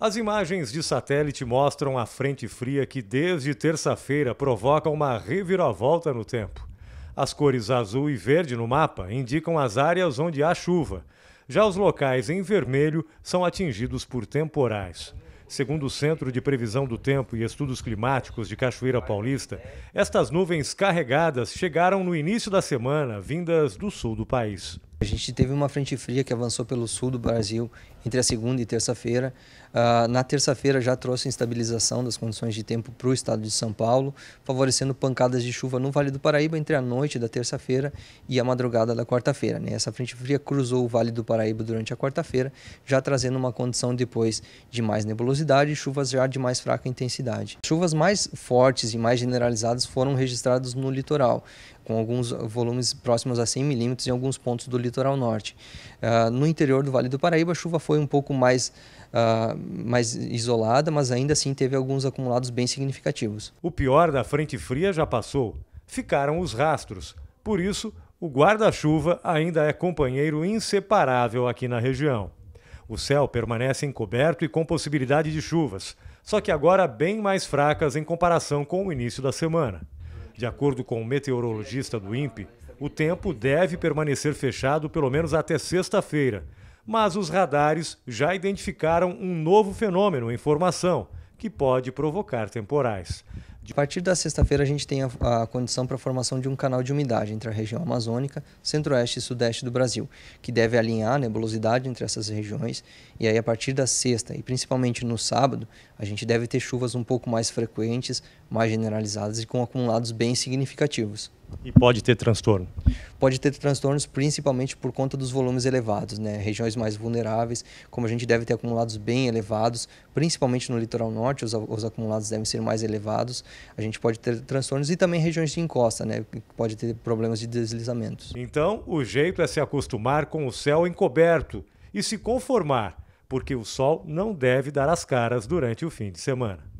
As imagens de satélite mostram a frente fria que desde terça-feira provoca uma reviravolta no tempo. As cores azul e verde no mapa indicam as áreas onde há chuva. Já os locais em vermelho são atingidos por temporais. Segundo o Centro de Previsão do Tempo e Estudos Climáticos de Cachoeira Paulista, estas nuvens carregadas chegaram no início da semana, vindas do sul do país. A gente teve uma frente fria que avançou pelo sul do Brasil entre a segunda e terça-feira. Uh, na terça-feira já trouxe instabilização das condições de tempo para o estado de São Paulo, favorecendo pancadas de chuva no Vale do Paraíba entre a noite da terça-feira e a madrugada da quarta-feira. Né? Essa frente fria cruzou o Vale do Paraíba durante a quarta-feira, já trazendo uma condição depois de mais nebulosidade e chuvas já de mais fraca intensidade. Chuvas mais fortes e mais generalizadas foram registradas no litoral, com alguns volumes próximos a 100 milímetros em alguns pontos do litoral litoral norte. Uh, no interior do Vale do Paraíba, a chuva foi um pouco mais, uh, mais isolada, mas ainda assim teve alguns acumulados bem significativos. O pior da frente fria já passou. Ficaram os rastros. Por isso, o guarda-chuva ainda é companheiro inseparável aqui na região. O céu permanece encoberto e com possibilidade de chuvas, só que agora bem mais fracas em comparação com o início da semana. De acordo com o meteorologista do INPE, o tempo deve permanecer fechado pelo menos até sexta-feira. Mas os radares já identificaram um novo fenômeno em formação, que pode provocar temporais. A partir da sexta-feira, a gente tem a, a condição para a formação de um canal de umidade entre a região amazônica, centro-oeste e sudeste do Brasil, que deve alinhar a nebulosidade entre essas regiões. E aí, a partir da sexta e principalmente no sábado, a gente deve ter chuvas um pouco mais frequentes, mais generalizadas e com acumulados bem significativos. E pode ter transtorno? Pode ter transtornos principalmente por conta dos volumes elevados, né? Regiões mais vulneráveis, como a gente deve ter acumulados bem elevados, principalmente no litoral norte, os, os acumulados devem ser mais elevados. A gente pode ter transtornos e também regiões de encosta, né? Pode ter problemas de deslizamentos. Então, o jeito é se acostumar com o céu encoberto e se conformar, porque o sol não deve dar as caras durante o fim de semana.